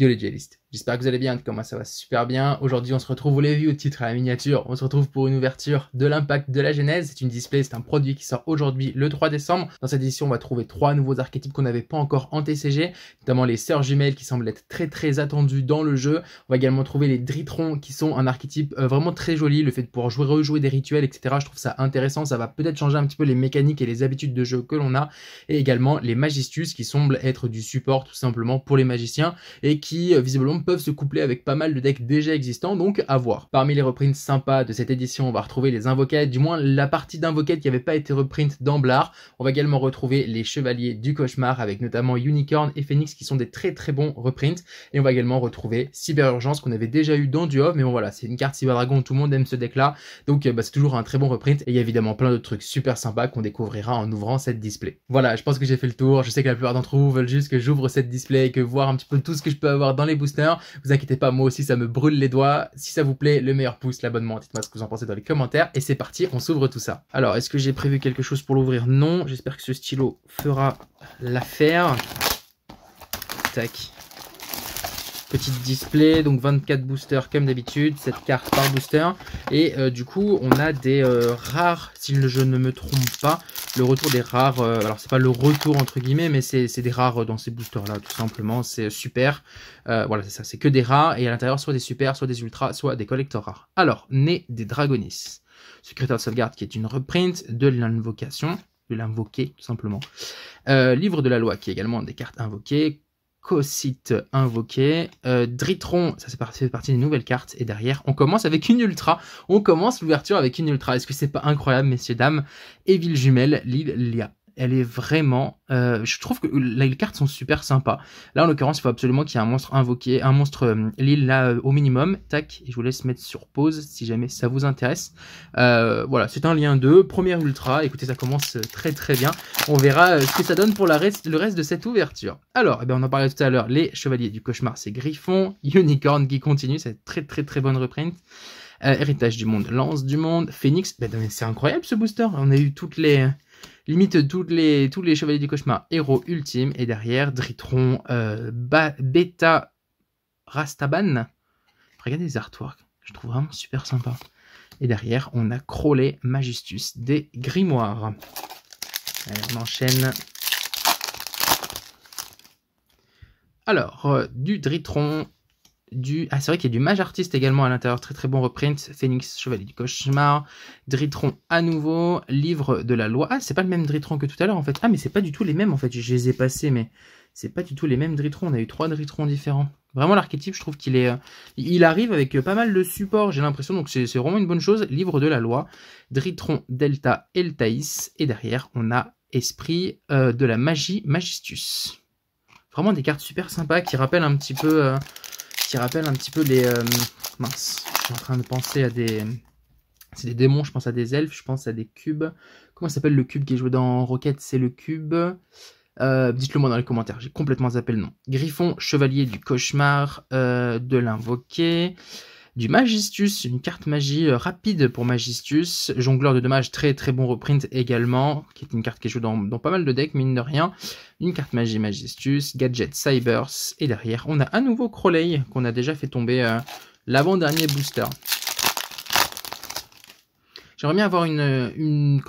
یوری جلیست J'espère que vous allez bien, Comment ça va super bien. Aujourd'hui on se retrouve, vous l'avez vu au titre à la miniature, on se retrouve pour une ouverture de l'impact de la genèse. C'est une display, c'est un produit qui sort aujourd'hui le 3 décembre. Dans cette édition on va trouver trois nouveaux archétypes qu'on n'avait pas encore en TCG, notamment les sœurs jumelles qui semblent être très très attendues dans le jeu. On va également trouver les dritrons qui sont un archétype euh, vraiment très joli, le fait de pouvoir jouer, rejouer des rituels, etc. Je trouve ça intéressant, ça va peut-être changer un petit peu les mécaniques et les habitudes de jeu que l'on a. Et également les magistus qui semblent être du support tout simplement pour les magiciens et qui euh, visiblement peuvent se coupler avec pas mal de decks déjà existants, donc à voir. Parmi les reprints sympas de cette édition, on va retrouver les Invocates, du moins la partie d'invoquets qui n'avait pas été reprint dans Blar. On va également retrouver les Chevaliers du Cauchemar, avec notamment Unicorn et Phoenix qui sont des très très bons reprints. Et on va également retrouver Cyberurgence qu'on avait déjà eu dans Duo, mais bon voilà, c'est une carte Cyber Dragon, tout le monde aime ce deck là, donc euh, bah, c'est toujours un très bon reprint. Et il y a évidemment plein de trucs super sympas qu'on découvrira en ouvrant cette display. Voilà, je pense que j'ai fait le tour, je sais que la plupart d'entre vous veulent juste que j'ouvre cette display et que voir un petit peu tout ce que je peux avoir dans les boosters. Vous inquiétez pas, moi aussi ça me brûle les doigts. Si ça vous plaît, le meilleur pouce, l'abonnement, dites-moi ce que vous en pensez dans les commentaires. Et c'est parti, on s'ouvre tout ça. Alors, est-ce que j'ai prévu quelque chose pour l'ouvrir Non, j'espère que ce stylo fera l'affaire. Tac, Petite display, donc 24 boosters comme d'habitude, 7 cartes par booster. Et euh, du coup, on a des euh, rares, si je ne me trompe pas, le retour des rares. Euh, alors, c'est pas le retour entre guillemets, mais c'est des rares dans ces boosters-là, tout simplement. C'est super. voilà, c'est ça, c'est que des rares. Et à l'intérieur, soit des super, soit des ultras, soit des collecteurs rares. Alors, né des Dragonis. Secrétaire de sauvegarde qui est une reprint de l'invocation de l'invoquer, tout simplement. livre de la loi, qui est également des cartes invoquées. Co-site invoqué. Euh, Dritron, ça fait partie des nouvelles cartes. Et derrière, on commence avec une ultra. On commence l'ouverture avec une ultra. Est-ce que c'est pas incroyable, messieurs, dames Et Jumelle, Lilia elle est vraiment. Euh, je trouve que les cartes sont super sympas. Là, en l'occurrence, il faut absolument qu'il y ait un monstre invoqué, un monstre euh, l'île là euh, au minimum. Tac, et je vous laisse mettre sur pause si jamais ça vous intéresse. voilà, c'est un lien 2, première ultra. Écoutez, ça commence très très bien. On verra ce que ça donne pour le reste de cette ouverture. Alors, eh ben, on en parlait tout à l'heure. Les Chevaliers du Cauchemar, c'est Griffon. Unicorn qui continue, c'est très très très bonne reprint. Héritage du Monde, Lance du Monde, Phoenix. Ben, c'est incroyable ce booster. On a eu toutes les. Limite les, tous les chevaliers du cauchemar héros ultime. Et derrière, Dritron, euh, Beta Rastaban. Regardez les artworks. Je trouve vraiment super sympa. Et derrière, on a Crowley Majestus des Grimoires. Allez, on enchaîne. Alors, euh, du Dritron, ah, c'est vrai qu'il y a du Mage artiste également à l'intérieur. Très très bon reprint. Phoenix, Chevalier du Cauchemar. Dritron à nouveau. Livre de la loi. Ah, c'est pas le même Dritron que tout à l'heure en fait. Ah, mais c'est pas du tout les mêmes en fait. Je les ai passés, mais c'est pas du tout les mêmes Dritron. On a eu trois Dritrons différents. Vraiment, l'archétype, je trouve qu'il est. Euh, il arrive avec euh, pas mal de support, j'ai l'impression. Donc, c'est vraiment une bonne chose. Livre de la loi. Dritron, Delta, Eltaïs. Et derrière, on a Esprit euh, de la magie, Magistus. Vraiment des cartes super sympas qui rappellent un petit peu qui rappelle un petit peu les... Euh, mince, je suis en train de penser à des... C'est des démons, je pense à des elfes, je pense à des cubes. Comment s'appelle le cube qui est joué dans Rocket C'est le cube... Euh, dites-le moi dans les commentaires, j'ai complètement zappé le nom. Griffon, chevalier du cauchemar, euh, de l'invoqué du Magistus, une carte magie euh, rapide pour Magistus, jongleur de dommages, très très bon reprint également, qui est une carte qui joue dans, pas mal de decks, mine de rien. Une carte magie Magistus, gadget Cybers, et derrière on a un nouveau Crowley, qu'on a déjà fait tomber euh, l'avant-dernier booster. J'aimerais bien avoir une, une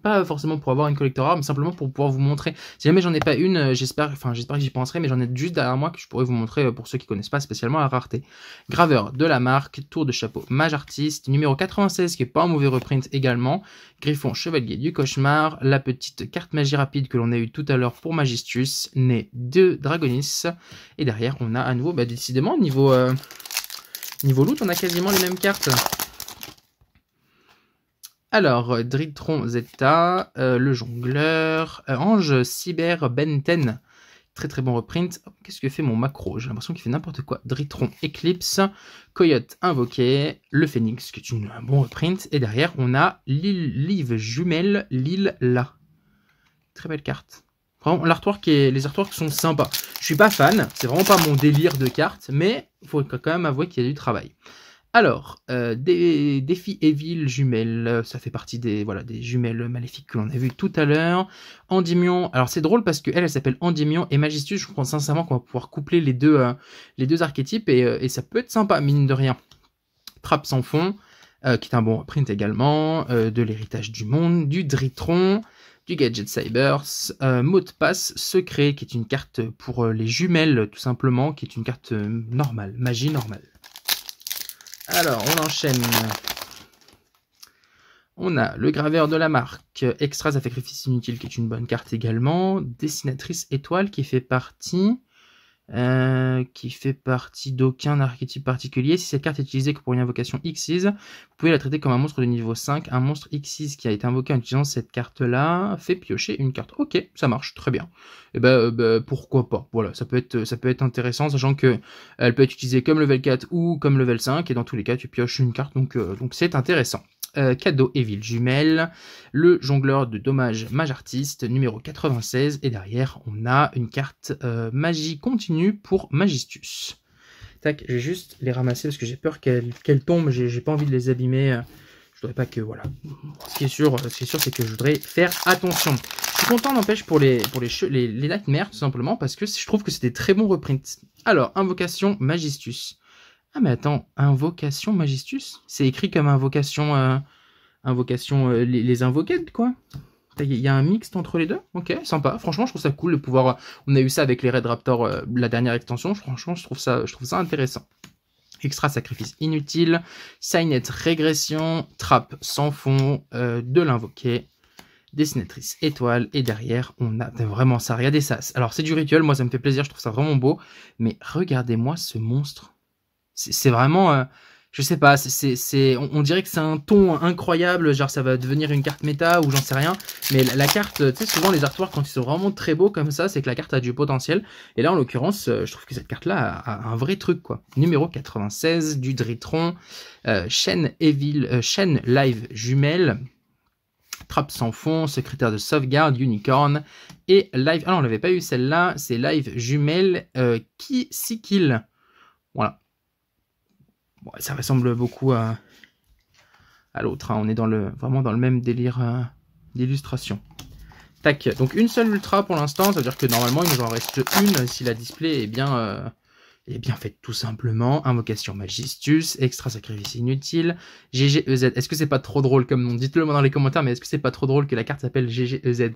pas forcément pour avoir une collectora, mais simplement pour pouvoir vous montrer. Si jamais j'en ai pas une, euh, j'espère, enfin j'espère que j'y penserai, mais j'en ai juste derrière moi que je pourrais vous montrer euh, pour ceux qui connaissent pas spécialement la rareté. Graveur de la marque, tour de chapeau mage artiste, numéro 96 qui est pas un mauvais reprint également, Griffon chevalier du cauchemar, la petite carte magie rapide que l'on a eu tout à l'heure pour Magistus, né de Dragonis, et derrière on a à nouveau, bah, décidément niveau euh, niveau loot on a quasiment les mêmes cartes. Alors, euh, Dritron Zeta, euh, le jongleur, euh, Ange Cyber Benten. Très très bon reprint. Oh, qu'est-ce que fait mon macro J'ai l'impression qu'il fait n'importe quoi. Dritron Eclipse, Coyote Invoqué, le Phénix, qui est un bon reprint. Et derrière, on a l'île Jumelle, l'île La. Très belle carte. Vraiment, les artworks sont sympas. Je suis pas fan, c'est vraiment pas mon délire de cartes, mais il faut quand même avouer qu'il y a du travail. Alors, euh, des défis Evil jumelles, euh, ça fait partie des, voilà, des jumelles maléfiques que l'on a vu tout à l'heure. Endymion, alors c'est drôle parce qu'elle, elle, s'appelle Endymion et Magistus, je comprends sincèrement qu'on va pouvoir coupler les deux, euh, les deux archétypes et, ça peut être sympa, mine de rien. Trappe sans fond, qui est un bon print également, de l'héritage du monde, du Dritron, du Gadget Cybers, mot de passe secret, qui est une carte pour les jumelles tout simplement, qui est une carte normale, magie normale. Alors, on enchaîne. On a le graveur de la marque, à Sacrifice Inutile, qui est une bonne carte également, Dessinatrice Étoile, qui fait partie euh, qui fait partie d'aucun archétype particulier. Si cette carte est utilisée pour une invocation Xyz, vous pouvez la traiter comme un monstre de niveau 5. Un monstre Xyz qui a été invoqué en utilisant cette carte-là fait piocher une carte. Ok, ça marche, très bien. Et eh ben, euh, ben, pourquoi pas Voilà, ça peut être, ça peut être intéressant, sachant que elle peut être utilisée comme level 4 ou comme level 5, et dans tous les cas, tu pioches une carte, donc euh, donc c'est intéressant. Euh, cadeau et Ville Jumelle, le jongleur de dommages mage artiste numéro 96 et derrière on a une carte euh, magie continue pour Magistus. Tac, je vais juste les ramasser parce que j'ai peur qu'elles tombent, j'ai pas envie de les abîmer. Euh, je voudrais pas que voilà. Ce qui est sûr, c'est sûr, que je voudrais faire attention. Je suis content n'empêche pour les pour les, les, nightmares tout simplement parce que je trouve que c'était très bon reprint. Alors invocation Magistus. Ah mais attends, invocation magistus C'est écrit comme invocation, euh, invocation euh, les, les quoi il y a un mixte entre les deux Ok, sympa. Franchement, je trouve ça cool le pouvoir. Euh, on a eu ça avec les Red Raptors, la dernière extension. Franchement, je trouve ça, je trouve ça intéressant. Extra sacrifice inutile. Signet régression. Trappe sans fond. de l'invoquer. Dessinatrice étoile. Et derrière, on a vraiment ça. Regardez ça. Alors, c'est du rituel. Moi, ça me fait plaisir. Je trouve ça vraiment beau. Mais regardez-moi ce monstre. C'est vraiment, euh, je sais pas, c'est, on, dirait que c'est un ton incroyable, genre ça va devenir une carte méta ou j'en sais rien. Mais la, carte, tu sais, souvent les artworks quand ils sont vraiment très beaux comme ça, c'est que la carte a du potentiel. Et là, en l'occurrence, euh, je trouve que cette carte-là a, un vrai truc, quoi. Numéro 96 du Dritron, euh, chaîne live jumelle. Trappe sans fond, secrétaire de sauvegarde, unicorn et live. Ah non, on l'avait pas eu celle-là. C'est live jumelle qui s'y kill. Voilà ça ressemble beaucoup à, à l'autre. Hein. On est dans le, vraiment dans le même délire euh, d'illustration. Tac. Donc une seule ultra pour l'instant. cest à dire que normalement, il nous en reste une si la display est bien, euh, est bien faite tout simplement. Invocation Magistus, Extra Sacrifice Inutile, GGEZ. Est-ce que c'est pas trop drôle comme nom Dites-le moi dans les commentaires, mais est-ce que c'est pas trop drôle que la carte s'appelle GGEZ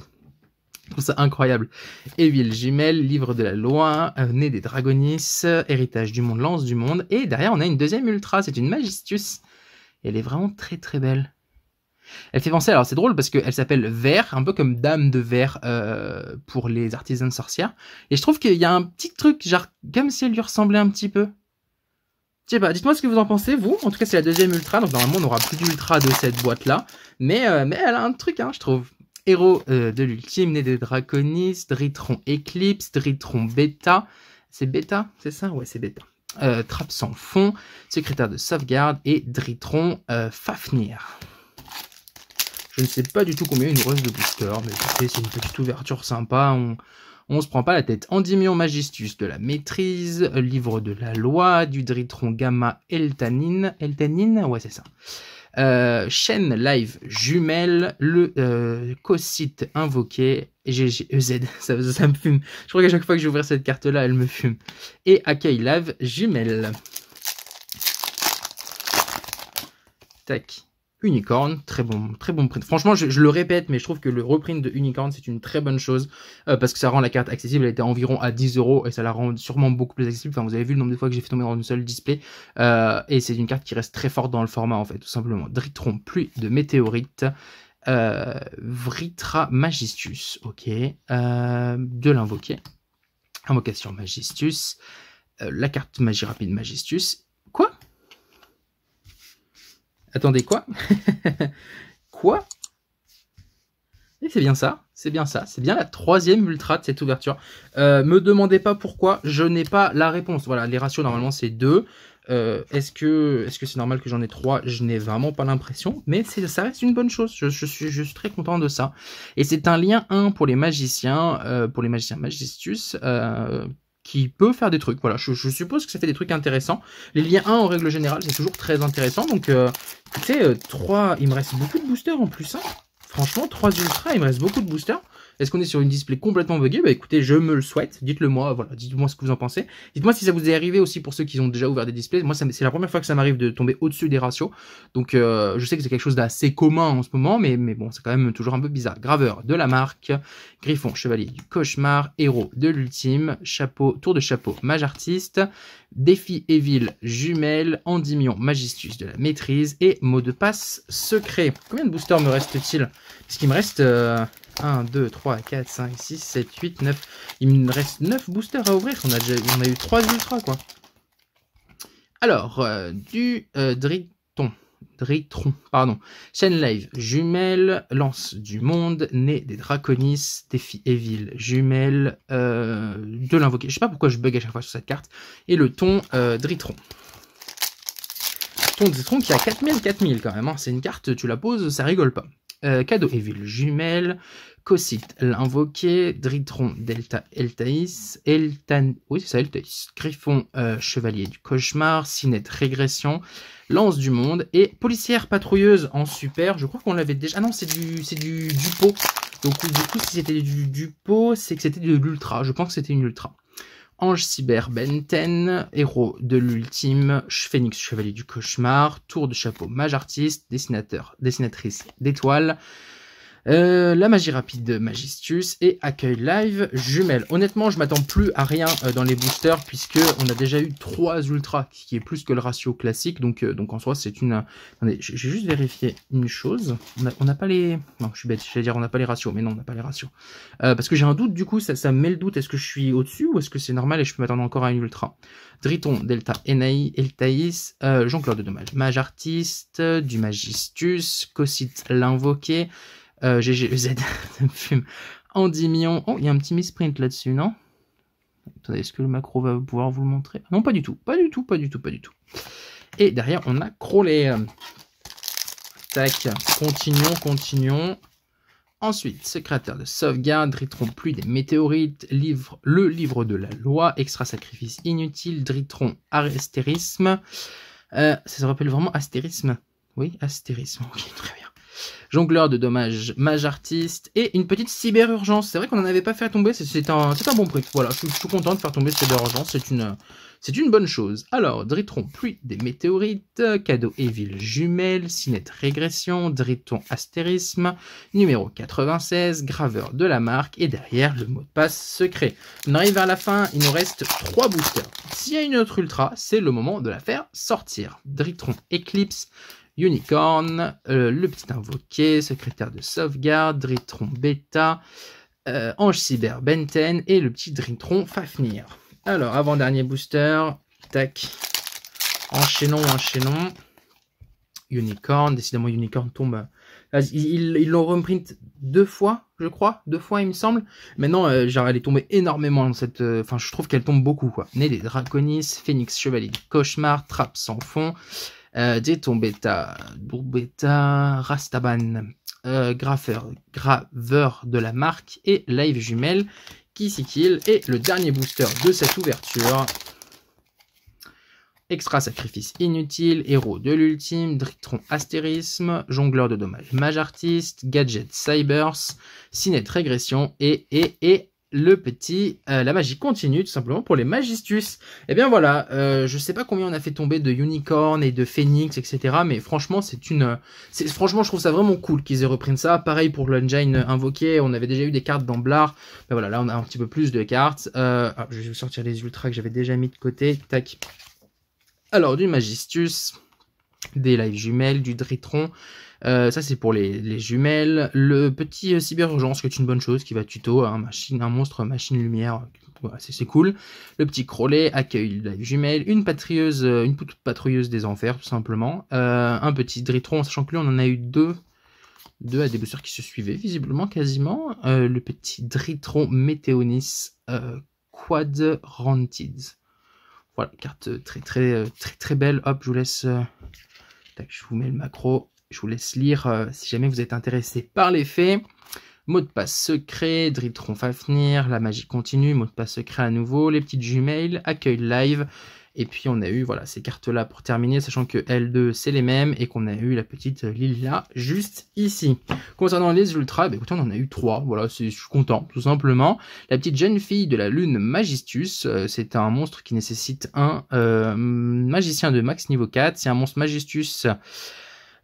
je trouve ça incroyable. Evil Jumel, livre de la loi, euh, né des Dragonis, héritage du monde, lance du monde. Et derrière, on a une deuxième ultra, c'est une Majestus. elle est vraiment très très belle. Elle fait penser, alors c'est drôle parce qu'elle s'appelle Vert, un peu comme Dame de Vert euh, pour les artisans sorcières. Et je trouve qu'il y a un petit truc, genre comme si elle lui ressemblait un petit peu. Je sais pas, dites-moi ce que vous en pensez, vous. En tout cas, c'est la deuxième ultra, donc normalement on n'aura plus d'ultra de cette boîte-là. Mais, euh, mais elle a un truc, hein, je trouve héros euh, de l'ultime, né des draconistes, Dritron Eclipse, Dritron Beta. C'est Beta, c'est ça Ouais, c'est Beta. Euh, Trappe sans fond, secrétaire de sauvegarde et Dritron euh, Fafnir. Je ne sais pas du tout combien une rose de booster, mais c'est une petite ouverture sympa. On, on se prend pas la tête. Endymion Magistus de la maîtrise, livre de la loi, du Dritron Gamma Eltanin, Eltanin, Ouais, c'est ça. Euh, chaîne live jumelle, le euh, co-site invoqué, GGEZ, ça, ça, me fume. Je crois qu'à chaque fois que j'ouvre cette carte-là, elle me fume. Et accueil live jumelle. Tac. Unicorn. Très bon, très bon print. Franchement, je, le répète, mais je trouve que le reprint de Unicorn, c'est une très bonne chose euh, parce que ça rend la carte accessible. Elle était environ à 10 euros et ça la rend sûrement beaucoup plus accessible. Enfin, vous avez vu le nombre de fois que j'ai fait tomber dans une seule display. Euh, et c'est une carte qui reste très forte dans le format, en fait, tout simplement. Dritron, plus de météorites. Euh, Vritra Magistus, ok. de l'invoquer. Invocation Magistus. la carte magie rapide Magistus Attendez, quoi Quoi Et eh, c'est bien ça, c'est bien ça, c'est bien la troisième ultra de cette ouverture. Euh, me demandez pas pourquoi, je n'ai pas la réponse. Voilà, les ratios normalement c'est 2. Euh, est-ce que c'est -ce c'est normal que j'en ai 3 Je n'ai vraiment pas l'impression, mais ça reste une bonne chose. Je, suis, juste très content de ça. Et c'est un lien 1 pour les magiciens, euh, pour les magiciens magistus, euh, qui peut faire des trucs. Voilà, je, suppose que ça fait des trucs intéressants. Les liens 1 en règle générale, c'est toujours très intéressant. Donc, euh, écoutez, 3, euh, il me reste beaucoup de boosters en plus. Hein. Franchement, 3 ultras, il me reste beaucoup de boosters. Est-ce qu'on est sur une display complètement buggée Bah écoutez, je me le souhaite. Dites-le moi, voilà, dites-moi ce que vous en pensez. Dites-moi si ça vous est arrivé aussi pour ceux qui ont déjà ouvert des displays. Moi, c'est la première fois que ça m'arrive de tomber au-dessus des ratios. Donc euh, je sais que c'est quelque chose d'assez commun en ce moment, mais, mais bon, c'est quand même toujours un peu bizarre. Graveur de la marque, Griffon, Chevalier du Cauchemar, Héros de l'Ultime, Chapeau, Tour de Chapeau, Mage Artiste, Défi et Ville, Jumelle, Andimion, Magistus de la Maîtrise et Mot de Passe Secret. Combien de boosters me reste-t-il Ce qui me reste... Euh, 1, 2, 3, 4, 5, 6, 7, 8, 9. Il me reste 9 boosters à ouvrir. On a, déjà, on a eu 3 ultras, quoi. Alors, euh, du euh, Dritron, pardon. Chaîne live, jumelle, lance du monde, née des draconis, défi Evil, jumelle euh, de l'invoquer. Je sais pas pourquoi je bug à chaque fois sur cette carte. Et le ton euh, Dritron. Ton Dritron qui a 4000, 4000 quand même. Hein. C'est une carte, tu la poses, ça rigole pas. Euh, cadeau et ville jumelle, l'invoqué, Dritron Delta Eltaïs, Eltan, oui c'est ça Eltaïs, Griffon euh, Chevalier du Cauchemar, Cinette Régression, Lance du Monde et Policière Patrouilleuse en super, je crois qu'on l'avait déjà, ah non c'est du, c'est du pot donc du coup si c'était du pot c'est que c'était de l'Ultra, je pense que c'était une Ultra. Ange Cyber Benten, héros de l'ultime, Phénix Chevalier du Cauchemar, Tour de Chapeau Mage Artiste, dessinateur, dessinatrice d'étoiles, euh, la magie rapide de Magistus et accueil live jumelle. Honnêtement, je m'attends plus à rien euh, dans les boosters puisque on a déjà eu trois ultras, qui est plus que le ratio classique. Donc, euh, donc en soi, c'est une. Attendez, j'ai juste vérifié une chose. On n'a pas les. Non, je suis bête. Je vais dire on n'a pas les ratios, mais non, on n'a pas les ratios. parce que j'ai un doute. Du coup, ça, ça me met le doute. Est-ce que je suis au-dessus ou est-ce que c'est normal et je peux m'attendre encore à une ultra Driton, Delta, Enaï, Eltaïs, Jean-Claude de Dommage, Mage Artiste, du Magistus, Cosite l'invoqué. Euh, GGEZ, ça fume. Oh, il y a un petit misprint là-dessus, non est-ce que le macro va pouvoir vous le montrer Non, pas du tout, pas du tout, pas du tout, pas du tout. Et derrière, on a Crowley. Tac, continuons, continuons. Ensuite, secrétaire de sauvegarde, Dritron plus des météorites, livre, le livre de la loi, extra-sacrifice inutile, Dritron astérisme. Euh, ça se rappelle vraiment astérisme Oui, astérisme, ok, très bien jongleur de dommages, mage artiste et une petite cyberurgence. C'est vrai qu'on n'en avait pas fait tomber, c'est un, un, bon prix. Voilà, je, suis content de faire tomber cyberurgence, c'est une, c'est une bonne chose. Alors, Dritron, pluie des météorites, cadeau et ville jumelle, cinette régression, Dritron, astérisme, numéro 96, graveur de la marque et derrière le mot de passe secret. On arrive vers la fin, il nous reste 3 boosters. S'il y a une autre ultra, c'est le moment de la faire sortir. Dritron Eclipse, Unicorn, euh, le petit invoqué, secrétaire de sauvegarde, Dritron Beta, euh, Ange Cyber Benten et le petit Dritron Fafnir. Alors, avant-dernier booster, tac, enchaînons, enchaînons. Unicorn, décidément Unicorn tombe. Ah, ils l'ont reprint deux fois, je crois, deux fois il me semble. Maintenant, euh, genre, elle est tombée énormément dans cette. Enfin, je trouve qu'elle tombe beaucoup quoi. Né des Draconis, Phoenix Chevalier du Cauchemar, Trappe sans fond, euh, Déton Beta, Rastaban, euh, graveur de la marque et live jumelle, Kissy Kill et le dernier booster de cette ouverture. Extra sacrifice inutile, héros de l'ultime, Drictron astérisme, jongleur de dommages, mage artiste, gadget cybers, Sinette régression et, et, et le petit, euh, la magie continue tout simplement pour les Magistus. Et eh bien voilà, je euh, je sais pas combien on a fait tomber de unicorn et de phoenix, etc. Mais franchement, c'est une, franchement, je trouve ça vraiment cool qu'ils aient repris ça. Pareil pour l'engine invoqué, on avait déjà eu des cartes dans ben voilà, là on a un petit peu plus de cartes. Euh, ah, je vais vous sortir les ultras que j'avais déjà mis de côté. Tac. Alors du Magistus, des lives jumelles, du Dritron euh, ça, c'est pour les, jumelles. Le petit euh, cyberurgence, qui est une bonne chose, qui va tuto, machine, un monstre, machine, lumière. c'est cool. Le petit accueil accueille la jumelle. Une patrieuse, euh, une patrouilleuse des enfers, tout simplement. un petit dritron, sachant que lui, on en a eu deux deux à débousseurs qui se suivaient visiblement quasiment. le petit Dritron Météonis euh, Voilà, carte très très très très belle. Hop, je vous laisse. je vous mets le macro. Je vous laisse lire euh, si jamais vous êtes intéressé par les faits. Mot de passe secret, à Fafnir, la magie continue, mot de passe secret à nouveau, les petites jumelles, accueil live. Et puis on a eu voilà ces cartes-là pour terminer, sachant que L2 c'est les mêmes et qu'on a eu la petite Lila juste ici. Concernant les ultras, bah, écoutez, on en a eu trois, voilà, je suis content, tout simplement. La petite jeune fille de la lune Magistus, euh, c'est un monstre qui nécessite un euh, magicien de max niveau 4, c'est un monstre Magistus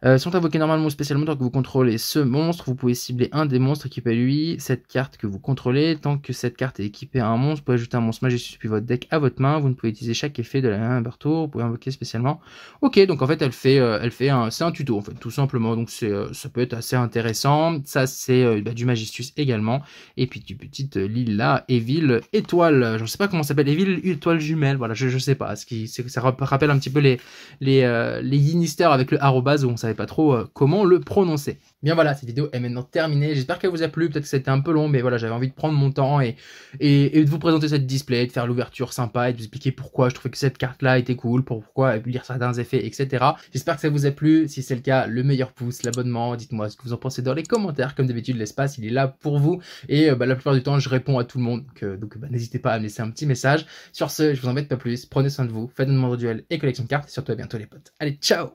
euh, sont invoqués normalement spécialement tant que vous contrôlez ce monstre, vous pouvez cibler un des monstres équipé à lui, cette carte que vous contrôlez. Tant que cette carte est équipée à un monstre, vous pouvez ajouter un monstre majestueux depuis votre deck à votre main. Vous ne pouvez utiliser chaque effet de la même par tour, vous pouvez invoquer spécialement. Ok, donc en fait, elle fait, euh, elle fait un, c'est un tuto en fait, tout simplement. Donc c'est, euh, ça peut être assez intéressant. Ça, c'est bah, du Magistus également. Et puis du petit Lila, Evil, Étoile. Je ne sais pas comment ça s'appelle, Evil, Étoile jumelle. Voilà, je ne sais pas. Ce qui, ça rappelle un petit peu les, les, les Yinister avec le arrobase où on savait pas trop euh, comment le prononcer. Bien voilà, cette vidéo est maintenant terminée. J'espère qu'elle vous a plu. Peut-être que c'était un peu long, mais voilà, j'avais envie de prendre mon temps et, de vous présenter cette display, de faire l'ouverture sympa et de vous expliquer pourquoi je trouvais que cette carte-là était cool, pourquoi lire certains effets, etc. J'espère que ça vous a plu. Si c'est le cas, le meilleur pouce, l'abonnement, dites-moi ce que vous en pensez dans les commentaires. Comme d'habitude, l'espace, il est là pour vous. Et euh, bah, la plupart du temps, je réponds à tout le monde. Donc, bah, n'hésitez pas à me laisser un petit message. Sur ce, je vous embête pas plus. Prenez soin de vous, faites de nombreux duels et collection de cartes. Et surtout, à bientôt les potes. Allez, ciao